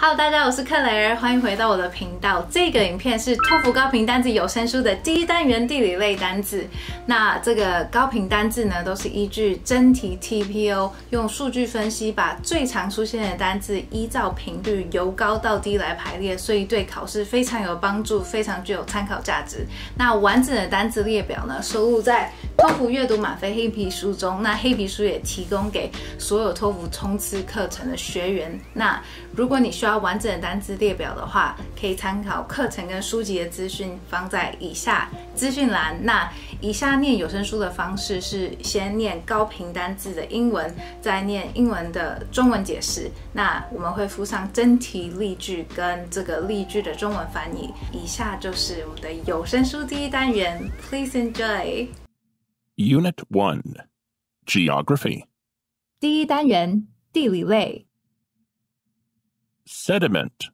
Hello，大家，我是克雷尔，欢迎回到我的频道。这个影片是托福高频单字有声书的第一单元地理类单字。那这个高频单字呢，都是依据真题 TPO 用数据分析，把最常出现的单字依照频率由高到低来排列，所以对考试非常有帮助，非常具有参考价值。那完整的单字列表呢，收录在托福阅读满分黑皮书中。那黑皮书也提供给所有托福冲刺课程的学员。那如果你需要。要完整的单词列表的话，可以参考课程跟书籍的资讯，放在以下资讯栏。那以下念有声书的方式是先念高频单字的英文，再念英文的中文解释。那我们会附上真题例句跟这个例句的中文翻译。以下就是我们的有声书第一单元，p e enjoy Unit One Geography。第一单元地理类。sediment,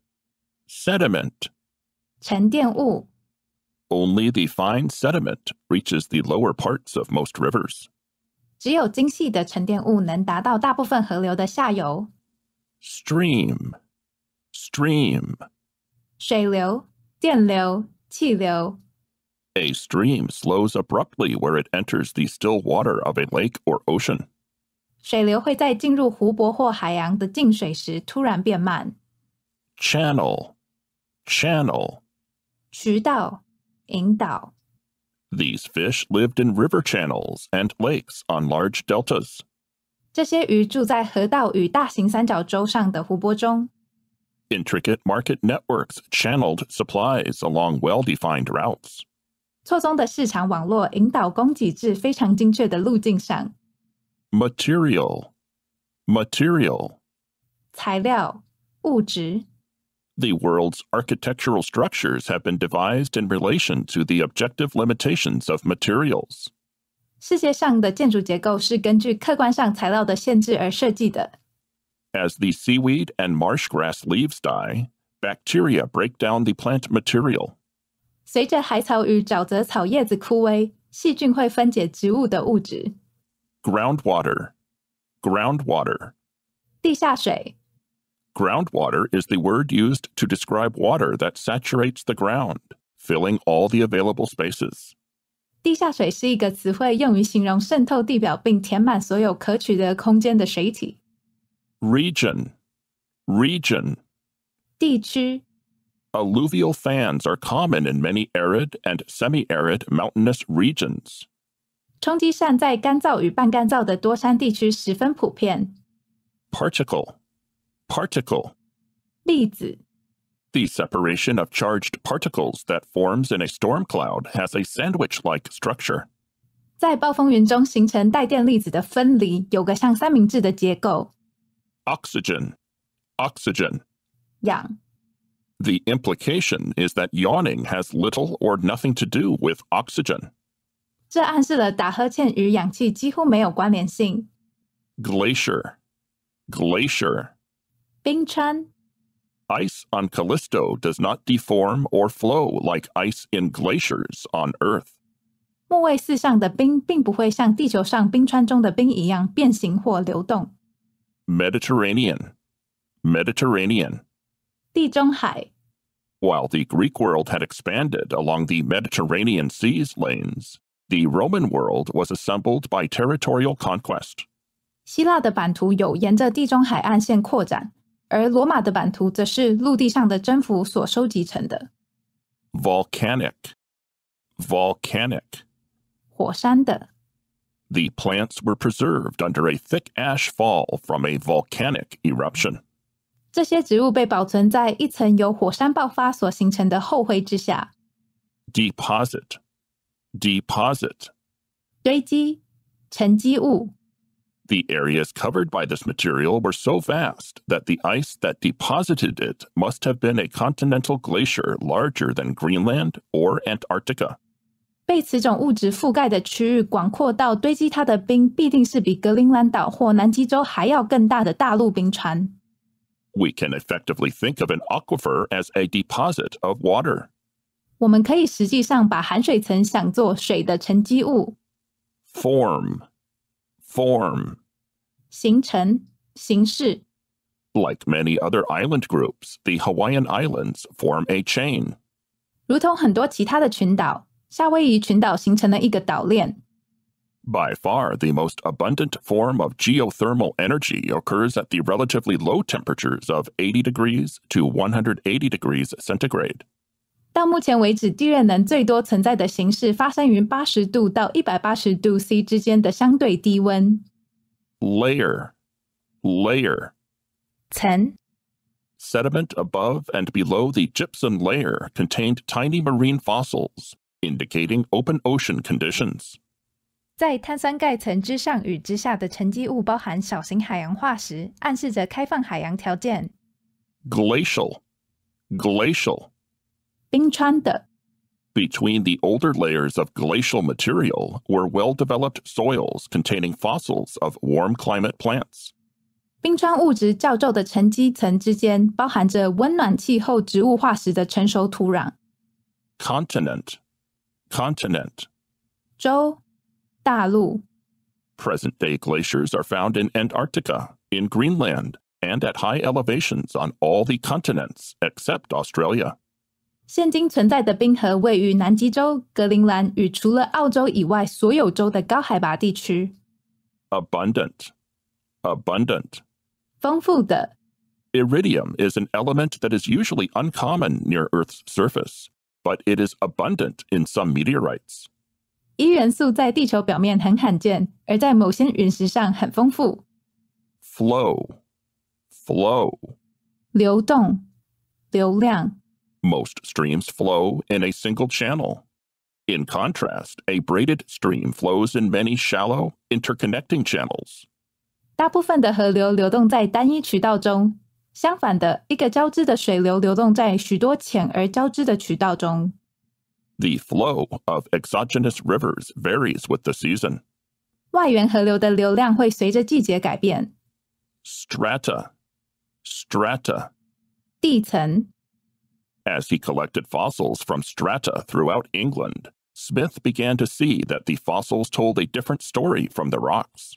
sediment. 沉淀物 Only the fine sediment reaches the lower parts of most rivers. Stream, stream. 水流、电流、气流 A stream slows abruptly where it enters the still water of a lake or ocean. 水流会在进入湖泊或海洋的进水时突然变慢。channel, channel. 渠道,引导. These fish lived in river channels and lakes on large deltas. Intricate market networks channeled supplies along well-defined routes. 错综的市场网络引导供给至非常精确的路径上。Material, material. 材料、物质。the world's architectural structures have been devised in relation to the objective limitations of materials. 世界上的建筑结构是根据客观上材料的限制而设计的。As the seaweed and marsh grass leaves die, bacteria break down the plant material. 随着海草与沼泽草叶子枯萎，细菌会分解植物的物质。Groundwater, groundwater. 地下水 Groundwater is the word used to describe water that saturates the ground, filling all the available spaces. 地下水是一个词汇，用于形容渗透地表并填满所有可取的空间的水体。Region, region. 地区。Alluvial fans are common in many arid and semi-arid mountainous regions. 冲积扇在干燥与半干燥的多山地区十分普遍。Particle, particle. The separation of charged particles that forms in a storm cloud has a sandwich-like structure. 在暴风云中形成带电粒子的分离，有个像三明治的结构。Oxygen, oxygen. 氧 The implication is that yawning has little or nothing to do with oxygen. Glacier glacier. Bing Chun. Ice on Callisto does not deform or flow like ice in glaciers on Earth. 木卫四上的冰并不会像地球上冰川中的冰一样变形或流动。Mediterranean, Mediterranean. While the Greek world had expanded along the Mediterranean seas lanes, the Roman world was assembled by territorial conquest. 希腊的版图有沿着地中海岸线扩展。而罗马的版图则是陆地上的征服所收集成的。Volcanic, volcanic，火山的。The plants were preserved under a thick ash fall from a volcanic eruption。这些植物被保存在一层由火山爆发所形成的厚灰之下。Deposit, deposit，堆积，沉积物。The areas covered by this material were so vast that the ice that deposited it must have been a continental glacier larger than Greenland or Antarctica. 被此种物质覆盖的区域广阔到堆积它的冰必定是比格陵兰岛或南极洲还要更大的大陆冰川。We can effectively think of an aquifer as a deposit of water form. 形成,形式. Like many other island groups, the Hawaiian Islands form a chain. By far, the most abundant form of geothermal energy occurs at the relatively low temperatures of 80 degrees to 180 degrees centigrade. 到目前为止，地热能最多存在的形式发生于八十度到一百八十度 C 之间的相对低温。Layer, layer. Sediment above and below the gypsum layer contained tiny marine fossils, indicating open ocean conditions. 在碳酸钙层之上与之下的沉积物包含小型海洋化石，暗示着开放海洋条件。Glacial, glacial. Between the older layers of glacial material were well developed soils containing fossils of warm climate plants. 冰川物质较皱的沉积层之间包含着温暖气候植物化石的成熟土壤。Continent, continent. 洲，大陆。Present day glaciers are found in Antarctica, in Greenland, and at high elevations on all the continents except Australia. 现今存在的冰河位于南极洲、格陵兰与除了澳洲以外所有州的高海拔地区。Abundant, abundant, 丰富的。Iridium is an element that is usually uncommon near Earth's surface, but it is abundant in some meteorites. 一元素在地球表面很罕见，而在某些陨石上很丰富。Flow, flow, 流动，流量。most streams flow in a single channel. In contrast, a braided stream flows in many shallow, interconnecting channels. 大部分的河流流动在单一渠道中，相反的，一个交织的水流流动在许多浅而交织的渠道中。The flow of exogenous rivers varies with the season. 外源河流的流量会随着季节改变。Strata, strata. 地层 as he collected fossils from strata throughout England, Smith began to see that the fossils told a different story from the rocks.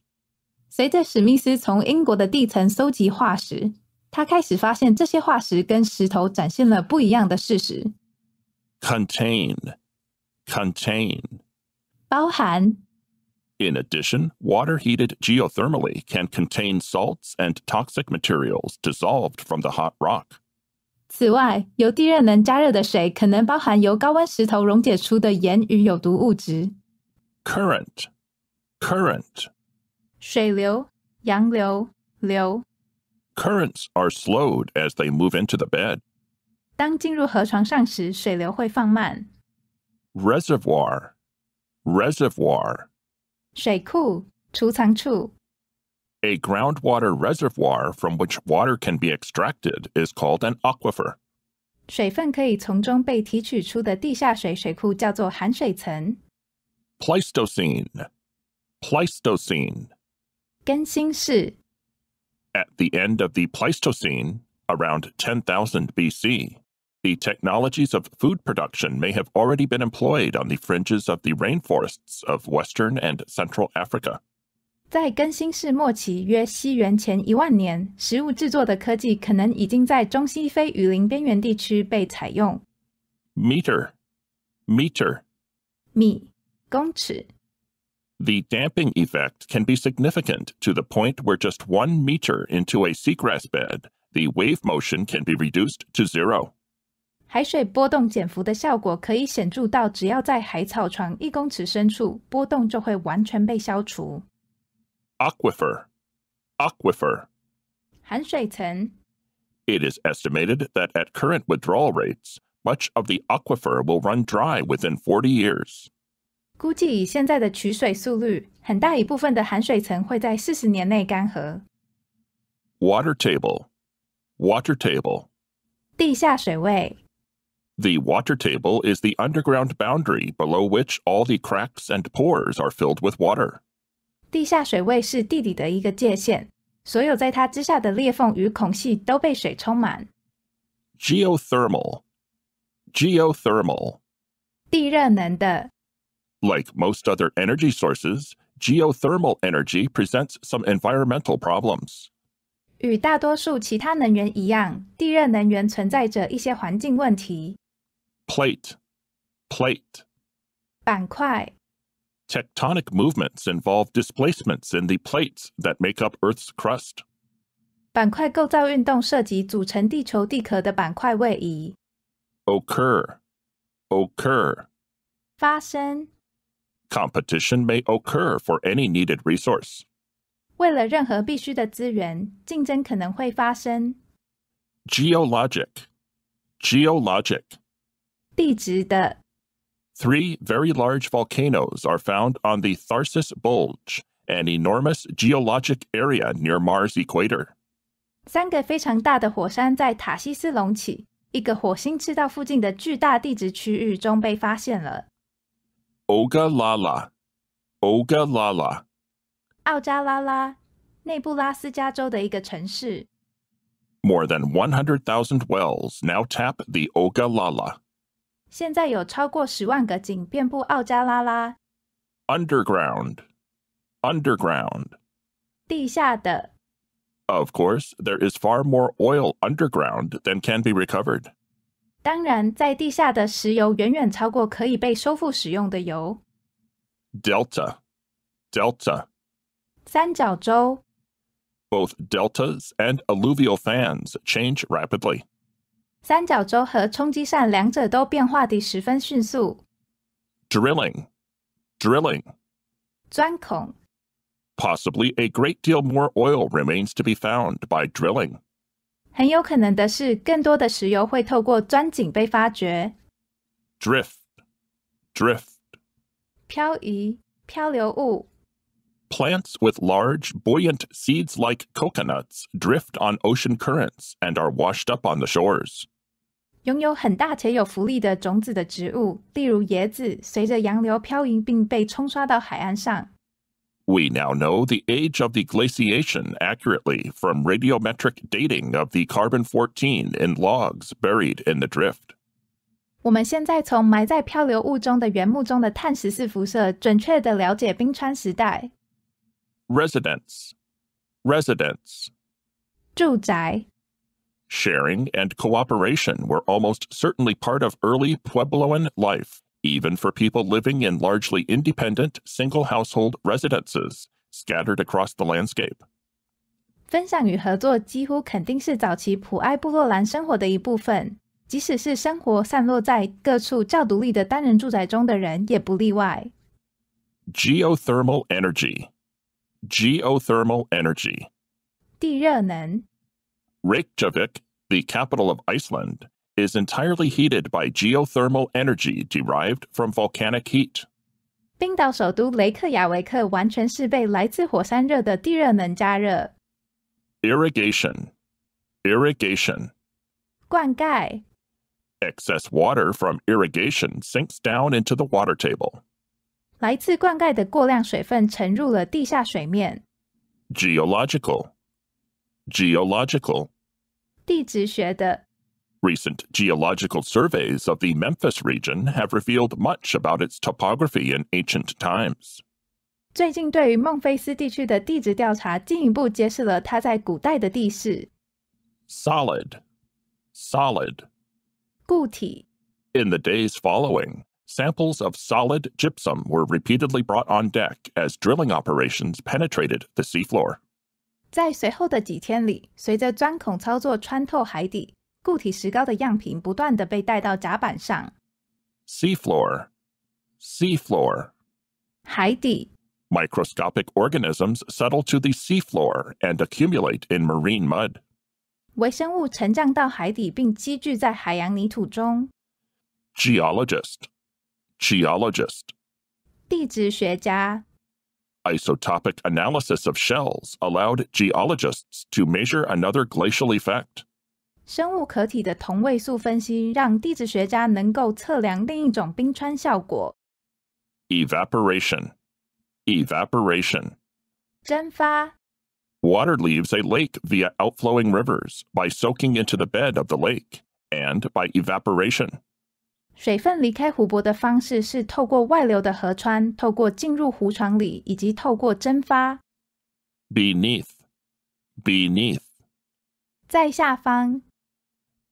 Contain, 包含. In addition, water heated geothermally can contain salts and toxic materials dissolved from the hot rock. 此外，由地热能加热的水可能包含由高温石头溶解出的盐与有毒物质。Current, current，水流、洋流、流。Currents are slowed as they move into the bed。当进入河床上时，水流会放慢。Reservoir, reservoir，水库、储藏处。A groundwater reservoir from which water can be extracted is called an aquifer. 水分可以从中被提取出的地下水水库叫做含水层. Pleistocene. At the end of the Pleistocene, around 10,000 BC, the technologies of food production may have already been employed on the fringes of the rainforests of western and central Africa. 在更新世末期约西元前一万年，食物制作的科技可能已经在中西非雨林边缘地区被采用。Meter, meter, 米公尺。The damping effect can be significant to the point where just one meter into a seagrass bed, the wave motion can be reduced to zero. 海水波动减幅的效果可以显著到，只要在海草床一公尺深处，波动就会完全被消除。Aquifer. Aquifer. 含水层. It is estimated that at current withdrawal rates, much of the aquifer will run dry within 40 years. Water table, water table. The water table is the underground boundary below which all the cracks and pores are filled with water. 地下水位是地底的一个界限，所有在它之下的裂缝与孔隙都被水充满。Geothermal, geothermal, 地热能的。Like most other energy sources, geothermal energy presents some environmental problems. 与大多数其他能源一样，地热能源存在着一些环境问题。Plate, plate, 板块。Tectonic movements involve displacements in the plates that make up Earth's crust. 板块构造运动涉及组成地球地壳的板块位移。Occur, occur. 发生。Competition may occur for any needed resource. 为了任何必须的资源，竞争可能会发生。Geologic, geologic. 地质的 Three very large volcanoes are found on the Tharsis Bulge, an enormous geologic area near Mars' equator. 三个非常大的火山在塔西斯隆起，一个火星赤道附近的巨大地质区域中被发现了。Oga Lala, than 100,000 wells now tap the Oga 现在有超过十万个井遍布奥加拉拉。Underground, underground. Of course, there is far more oil underground than can be recovered. 当然，在地下的石油远远超过可以被收复使用的油。Delta, delta. Both deltas and alluvial fans change rapidly. 三角洲和冲击扇，两者都变化的十分迅速。Drilling, drilling, 钻孔。Possibly a great deal more oil remains to be found by drilling. 很有可能的是，更多的石油会透过钻井被发掘。Drift, drift, 漂移，漂流物。Plants with large, buoyant seeds like coconuts drift on ocean currents and are washed up on the shores. 拥有很大且有浮力的种子的植物，例如椰子，随着洋流漂移并被冲刷到海岸上。We now know the age of the glaciation accurately from radiometric dating of the carbon 14 in logs buried in the drift. 我们现在从埋在漂流物中的原木中的碳十四辐射，准确地了解冰川时代。Residence, residence，住宅。Sharing and cooperation were almost certainly part of early Puebloan life, even for people living in largely independent, single household residences scattered across the landscape. Geothermal energy, geothermal 地热能。Reykjavik, the capital of Iceland, is entirely heated by geothermal energy derived from volcanic heat. 冰岛首都雷克雅维克完全是被来自火山热的地热能加热。Irrigation, irrigation. 灌溉。Excess water from irrigation sinks down into the water table. 来自灌溉的过量水分沉入了地下水面。Geological, geological. 地质学的。Recent geological surveys of the Memphis region have revealed much about its topography in ancient times. 最近对于孟菲斯地区的地质调查进一步揭示了它在古代的地势。Solid, solid. 固体。In the days following, samples of solid gypsum were repeatedly brought on deck as drilling operations penetrated the seafloor. 在随后的几天里，随着钻孔操作穿透海底，固体石膏的样品不断地被带到甲板上。Seafloor, seafloor, 海底 Microscopic organisms settle to the seafloor and accumulate in marine mud. 微生物沉降到海底，并积聚在海洋泥土中。Geologist, geologist, 地质学家。Isotopic analysis of shells allowed geologists to measure another glacial effect. 生物壳体的同位素分析让地质学家能够测量另一种冰川效果。Evaporation, evaporation. 蒸发。Water leaves a lake via outflowing rivers by soaking into the bed of the lake and by evaporation. 水分离开湖泊的方式是透过外流的河川，透过进入湖床里，以及透过蒸发。Beneath, beneath，在下方。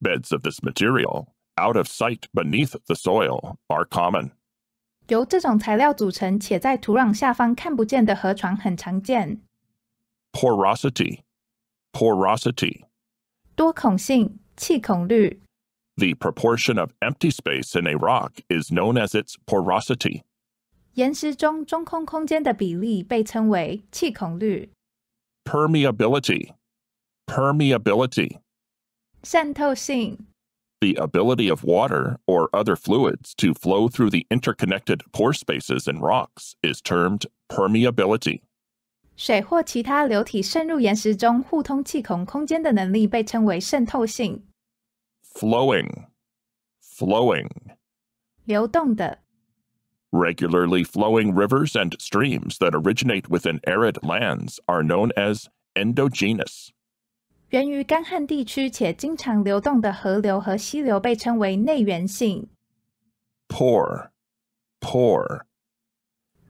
Beds of this material out of sight beneath the soil are common。由这种材料组成且在土壤下方看不见的河床很常见。Porosity, porosity，多孔性，气孔率。The proportion of empty space in a rock is known as its porosity. 岩石中中空空间的比例被称为气孔率. permeability. The ability of water or other fluids to flow through the interconnected pore spaces in rocks is termed permeability. 水或其他流体渗入岩石中互通气孔空间的能力被称为渗透性。flowing, flowing. 流动的. Regularly flowing rivers and streams that originate within arid lands are known as endogenous. 源于干旱地区且经常流动的河流和溪流被称为内源性。Pore, pore.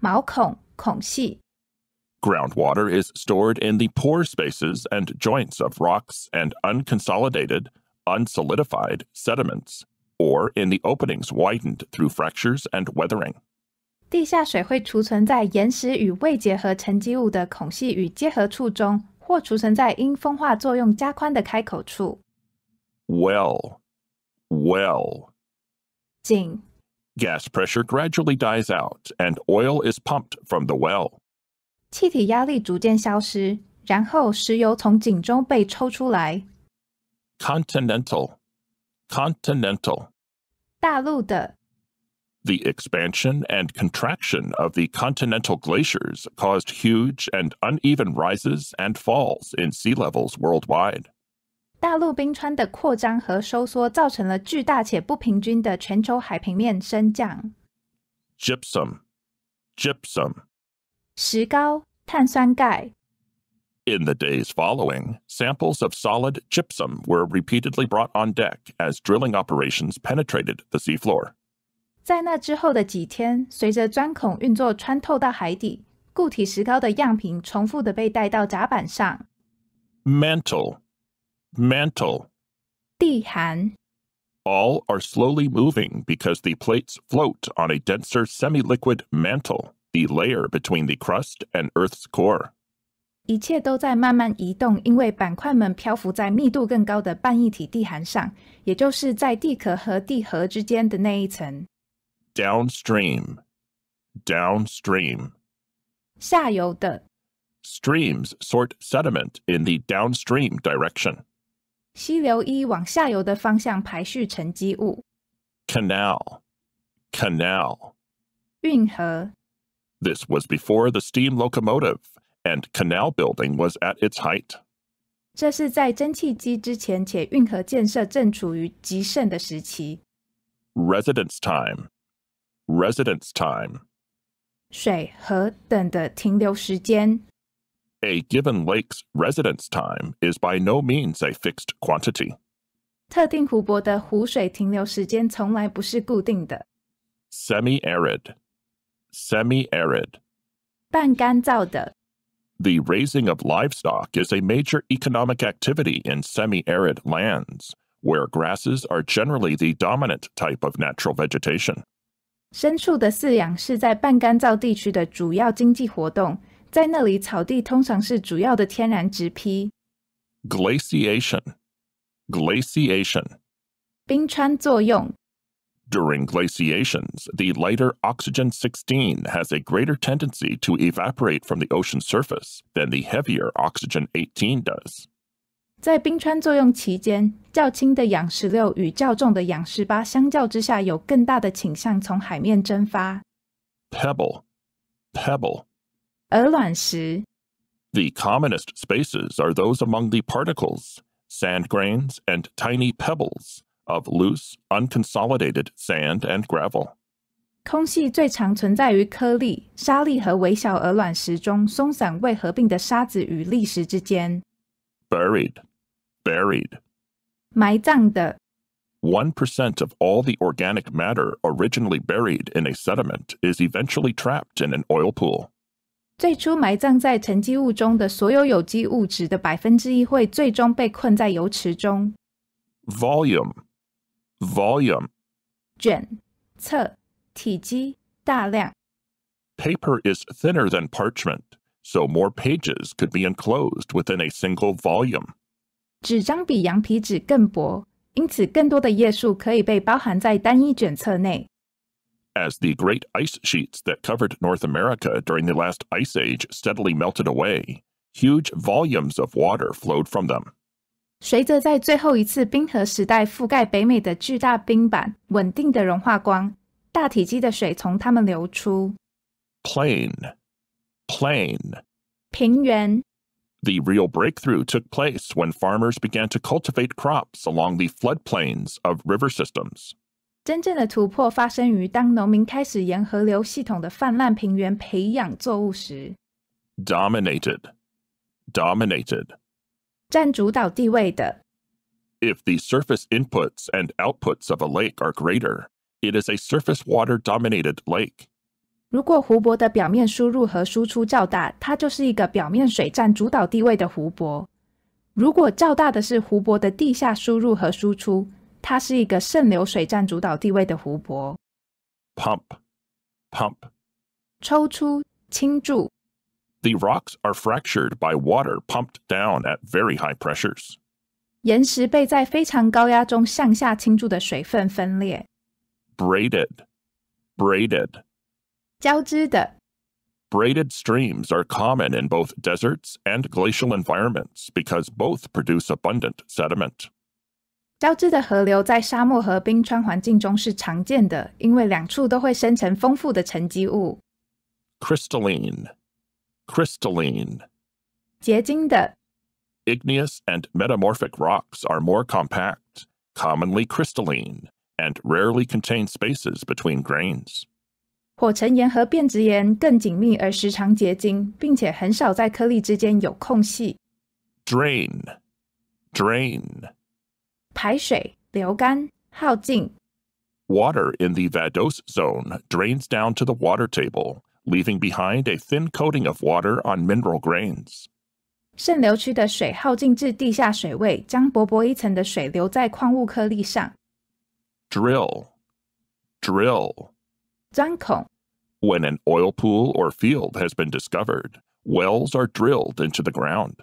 Groundwater is stored in the pore spaces and joints of rocks and unconsolidated unsolidified sediments, or in the openings widened through fractures and weathering. 地下水会储存在岩石与未结合沉积物的孔隙与结合处中，或储存在因风化作用加宽的开口处。Well, well. Gas pressure gradually dies out, and oil is pumped from the well. 气体压力逐渐消失，然后石油从井中被抽出来。continental, continental. The expansion and contraction of the continental glaciers caused huge and uneven rises and falls in sea levels worldwide. Gypsum, gypsum，石膏、碳酸钙。in the days following, samples of solid gypsum were repeatedly brought on deck as drilling operations penetrated the seafloor. 在那之后的几天，随着钻孔运作穿透到海底，固体石膏的样品重复的被带到甲板上。Mantle, mantle. All are slowly moving because the plates float on a denser semi-liquid mantle, the layer between the crust and Earth's core. 一切都在慢慢移动，因为板块们漂浮在密度更高的半液体地函上，也就是在地壳和地核之间的那一层。Downstream, downstream. 下游的。Streams sort sediment in the downstream direction. 溪流一往下游的方向排序沉积物。Canal, canal. 运河。This was before the steam locomotive and canal building was at its height. 这是在蒸汽机之前且运河建设正处于极盛的时期。Residence time, residence time. A given lake's residence time is by no means a fixed quantity. 特定湖泊的湖水停留时间从来不是固定的。Semi-arid, semi-arid. 半干燥的。the raising of livestock is a major economic activity in semi arid lands, where grasses are generally the dominant type of natural vegetation. 牲畜的饲养是在半干燥地区的主要经济活动，在那里草地通常是主要的天然植批。Glaciation, glaciation，冰川作用 during glaciations, the lighter oxygen 16 has a greater tendency to evaporate from the ocean surface than the heavier oxygen 18 does. 在冰川作用期间，较轻的氧十六与较重的氧十八相较之下，有更大的倾向从海面蒸发。Pebble, pebble. The commonest spaces are those among the particles, sand grains, and tiny pebbles of loose, unconsolidated sand and gravel. 空隙最常存在于颗粒、沙粒和微小鹅卵石中松散未合并的沙子与砾石之间。Buried, buried. 埋葬的。One One percent of all the organic matter originally buried in a sediment is eventually trapped in an oil pool. 最初埋葬在沉积物中的所有有机物质的百分之一会最终被困在油池中. Volume volume 卷册体积大量 Paper is thinner than parchment, so more pages could be enclosed within a single volume. As the great ice sheets that covered North America during the last ice age steadily melted away, huge volumes of water flowed from them. 随着在最后一次冰河时代覆盖北美的巨大冰板稳定的融化光，大体积的水从它们流出。Plain, plain. 平原。The real breakthrough took place when farmers began to cultivate crops along the floodplains of river systems. 真正的突破发生于当农民开始沿河流系统的泛滥平原培养作物时。Dominated, dominated. 占主导地位的。If the surface inputs and outputs of a lake are greater, it is a surface water dominated lake. 如果湖泊的表面输入和输出较大，它就是一个表面水占主导地位的湖泊。如果较大的是湖泊的地下输入和输出，它是一个渗流水占主导地位的湖泊。Pump, 抽出，倾注。the rocks are fractured by water pumped down at very high pressures. 岩石被在非常高压中向下倾注的水分分裂。Braided, braided. Braided streams are common in both deserts and glacial environments because both produce abundant sediment. 交织的河流在沙漠和冰川环境中是常见的，因为两处都会生成丰富的沉积物。Crystalline, crystalline. 结晶的 Igneous and metamorphic rocks are more compact, commonly crystalline, and rarely contain spaces between grains. 火成岩和变质岩更紧密而时常结晶，并且很少在颗粒之间有空隙。Drain, drain. Water in the vadose zone drains down to the water table, leaving behind a thin coating of water on mineral grains. 渗流区的水耗尽至地下水位，将薄薄一层的水留在矿物颗粒上。Drill, drill. 钻孔。When an oil pool or field has been discovered, wells are drilled into the ground.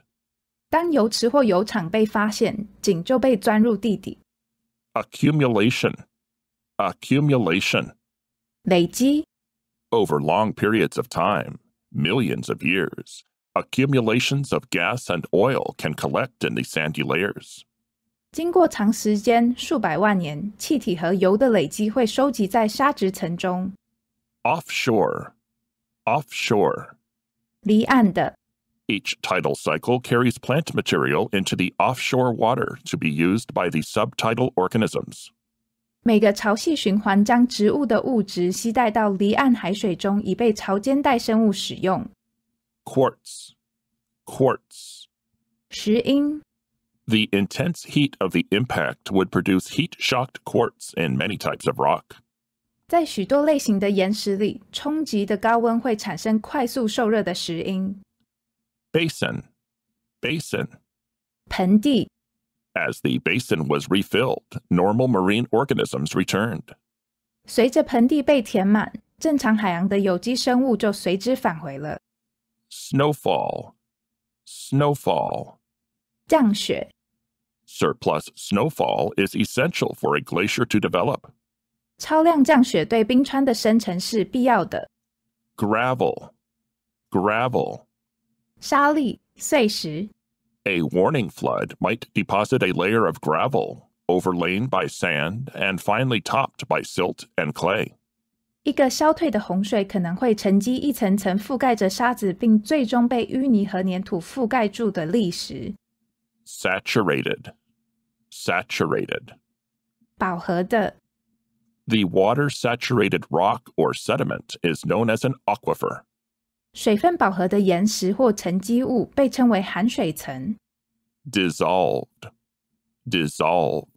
当油池或油厂被发现，井就被钻入地底。Accumulation, accumulation. 累积。over long periods of time, millions of years, accumulations of gas and oil can collect in these sandy layers. 经过长时间数百万年，气体和油的累积会收集在沙质层中。Offshore, offshore. tidal cycle carries plant material into the offshore water to be used by the subtidal organisms. 每个潮汐循环将植物的物质吸带到离岸海水中，以被潮间带生物使用。Quartz, quartz，石英。The intense heat of the impact would produce heat shocked quartz in many types of rock。在许多类型的岩石里，冲击的高温会产生快速受热的石英。Basin, basin，盆地。As the basin was refilled, normal marine organisms returned. 随着盆地被填满，正常海洋的有机生物就随之返回了。Snowfall, snowfall. Surplus snowfall is essential for a glacier to develop. 超量降雪对冰川的生成是必要的. gravel. 沙粒、碎石。a warning flood might deposit a layer of gravel, overlain by sand and finally topped by silt and clay. 一个消退的洪水可能会沉积一层层覆盖着沙子，并最终被淤泥和粘土覆盖住的砾石。Saturated, saturated. The water water-saturated rock or sediment is known as an aquifer. 水分饱和的岩石或沉积物被称为含水层。Dissolved, dissolved,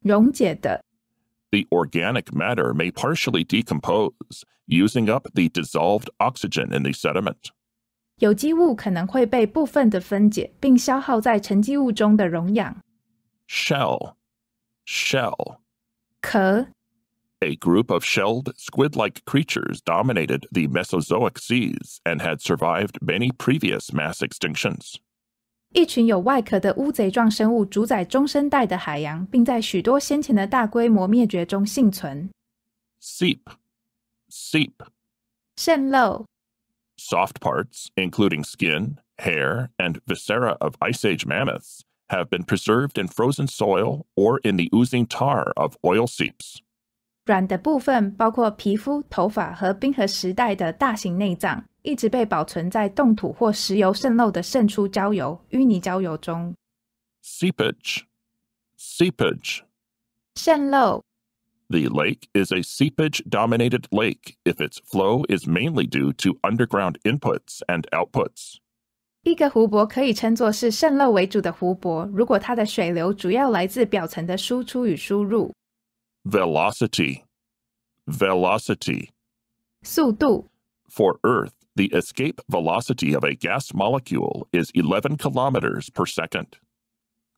溶解的。The organic matter may partially decompose, using up the dissolved oxygen in the sediment. 有机物可能会被部分的分解，并消耗在沉积物中的溶氧。Shell, shell, 壳。a group of shelled, squid like creatures dominated the Mesozoic seas and had survived many previous mass extinctions. 一群有外壳的乌贼状生物主宰中生代的海洋，并在许多先前的大规模灭绝中幸存。Seep, seep. 渗漏。Soft parts, including skin, hair, and viscera of Ice Age mammoths, have been preserved in frozen soil or in the oozing tar of oil seeps. 软的部分包括皮肤、头发和冰河时代的大型内脏，一直被保存在冻土或石油渗漏的渗出焦油淤泥焦油中。seepage seepage 渗漏。The lake is a seepage-dominated lake if its flow is mainly due to underground inputs and outputs。一个湖泊可以称作是渗漏为主的湖泊，如果它的水流主要来自表层的输出与输入。velocity, velocity. 速度. For Earth, the escape velocity of a gas molecule is 11 kilometers per second.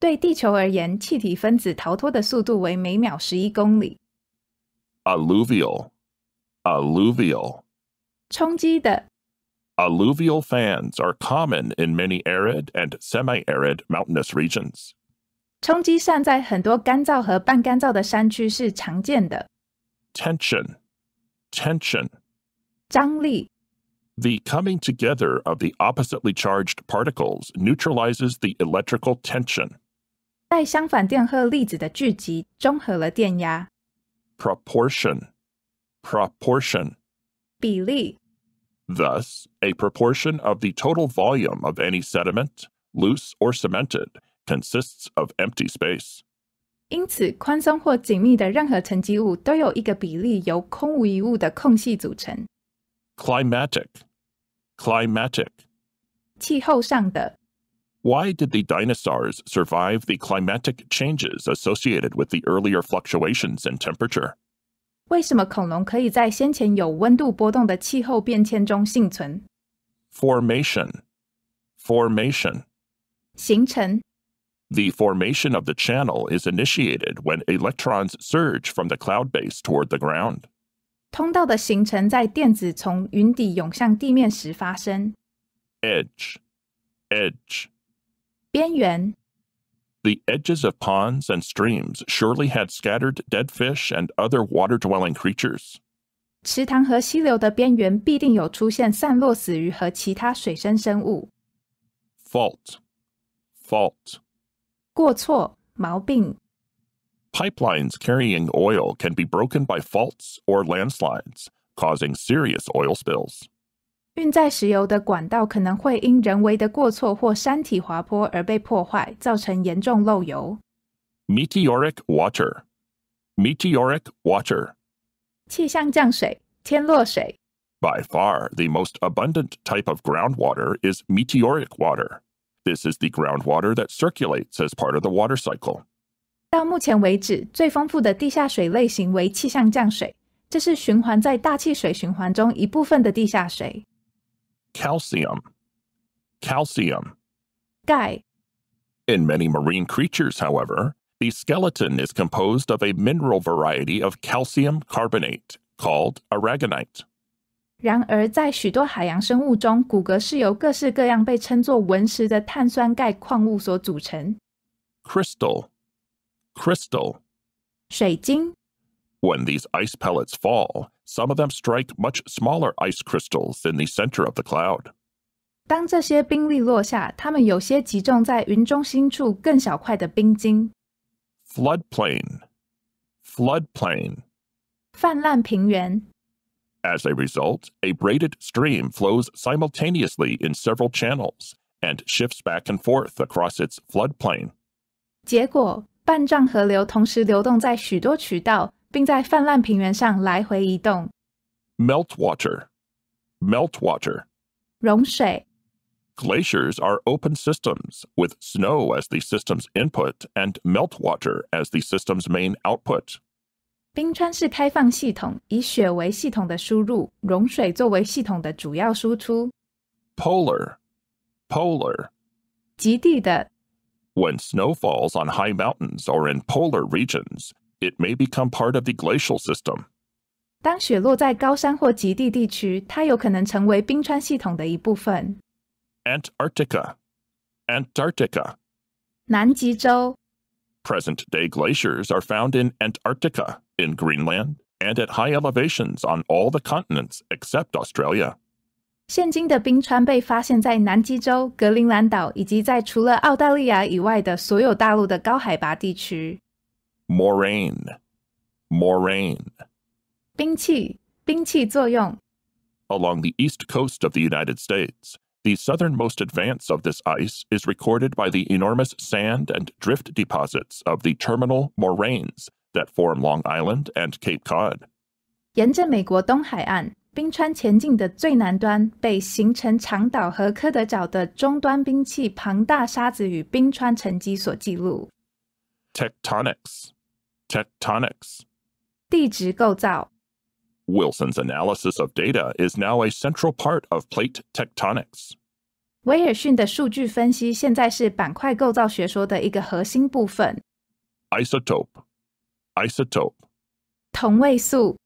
对地球而言，气体分子逃脱的速度为每秒十一公里。Alluvial, alluvial. fans are common in many arid and semi-arid mountainous regions. 冲击扇在很多干燥和半干燥的山区是常见的。Tension, tension. coming together of the oppositely charged particles neutralizes the electrical tension. 在相反电荷粒子的聚集中和了电压。Proportion, proportion. a proportion of the total volume of any sediment, loose or cemented, consists of empty space. 因此，宽松或紧密的任何沉积物都有一个比例由空无一物的空隙组成。Climatic, climatic. 气候上的。Why did the dinosaurs survive the climatic changes associated with the earlier fluctuations in temperature? 为什么恐龙可以在先前有温度波动的气候变迁中幸存？Formation, formation. 形成。the formation of the channel is initiated when electrons surge from the cloud base toward the ground. 通道的形成在电子从云底涌向地面时发生。Edge, edge. 边缘。The edges of ponds and streams surely had scattered dead fish and other water-dwelling creatures. 池塘和溪流的边缘必定有出现散落死鱼和其他水生生物。Fault, fault. Pipelines carrying oil can be broken by faults or landslides, causing serious oil spills. 运载石油的管道可能会因人为的过错或山体滑坡而被破坏，造成严重漏油。Meteoric water, meteoric water. By far, the most abundant type of groundwater is meteoric water. This is the groundwater that circulates as part of the water cycle. 到目前为止，最丰富的地下水类型为气象降水，这是循环在大气水循环中一部分的地下水。Calcium, calcium. 钙。In many marine creatures, however, the skeleton is composed of a mineral variety of calcium carbonate called aragonite. 然而，在许多海洋生物中，骨骼是由各式各样被称作文石的碳酸钙矿物所组成。Crystal, crystal, 水晶。When these ice pellets fall, some of them strike much smaller ice crystals in the center of the cloud. 当这些冰粒落下，它们有些集中在云中心处更小块的冰晶。Floodplain, floodplain. As a result, a braided stream flows simultaneously in several channels and shifts back and forth across its floodplain. 结果，半丈河流同时流动在许多渠道，并在泛滥平原上来回移动。Meltwater, meltwater. Glaciers are open systems, with snow as the system's input and meltwater as the system's main output. 冰川是开放系统，以雪为系统的输入，融水作为系统的主要输出。Polar, polar, 极地的。When snow falls on high mountains or in polar regions, it may become part of the glacial system. 当雪落在高山或极地地区，它有可能成为冰川系统的一部分。Antarctica, Antarctica, 南极洲。Present-day glaciers are found in Antarctica. in Greenland, and at high elevations on all the continents except Australia. 现今的冰川被发现在南极洲、格陵兰岛以及在除了澳大利亚以外的所有大陆的高海拔地区。Moraine, moraine. the east coast of the United States, the southernmost advance of this ice is recorded by the enormous sand and drift deposits of the terminal moraines that form Long Island and Cape Cod. 沿着美国东海岸，冰川前进的最南端被形成长岛和科德角的终端冰器庞大沙子与冰川沉积所记录。Tectonics, tectonics. 地质构造。Wilson's analysis of data is now a central part of plate tectonics. 威尔逊的数据分析现在是板块构造学说的一个核心部分。Isotope, isotope. 同位素.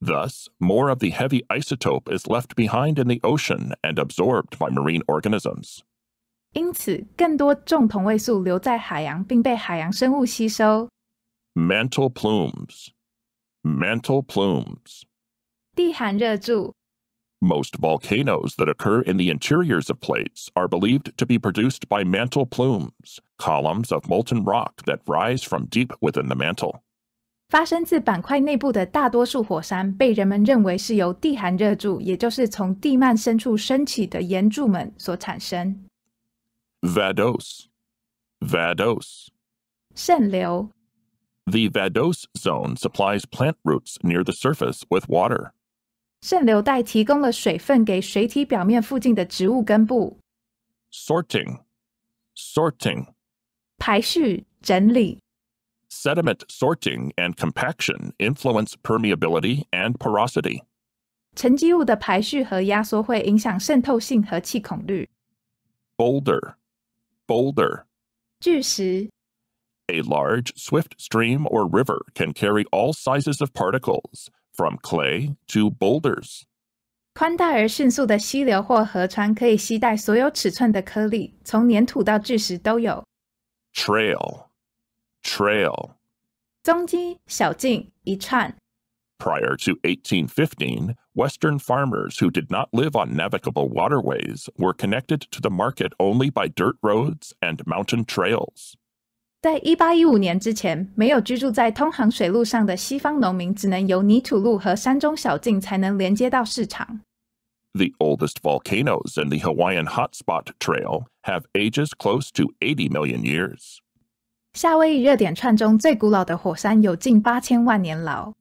Thus, more of the heavy isotope is left behind in the ocean and absorbed by marine organisms. Mantle plumes, mantle plumes. Most volcanoes that occur in the interiors of plates are believed to be produced by mantle plumes, columns of molten rock that rise from deep within the mantle. 发生自板块内部的大多数火山，被人们认为是由地寒热柱，也就是从地幔深处升起的岩柱们所产生。Vadose, vadose，渗流。The vadose zone supplies plant roots near the surface with water. 渗流带提供了水分给水体表面附近的植物根部。Sorting, sorting，排序整理。Sediment sorting and compaction influence permeability and porosity. 沉积物的排序和压缩会影响渗透性和气孔率。Boulder, boulder. A large, swift stream or river can carry all sizes of particles, from clay to boulders. 宽大而迅速的溪流或河川可以吸带所有尺寸的颗粒，从粘土到巨石都有。Trail, trail. Prior to 1815, Western farmers who did not live on navigable waterways were connected to the market only by dirt roads and mountain trails. The oldest volcanoes in the Hawaiian hotspot trail have ages close to 80 million years. 夏威夷热点串中最古老的火山有近八千万年老。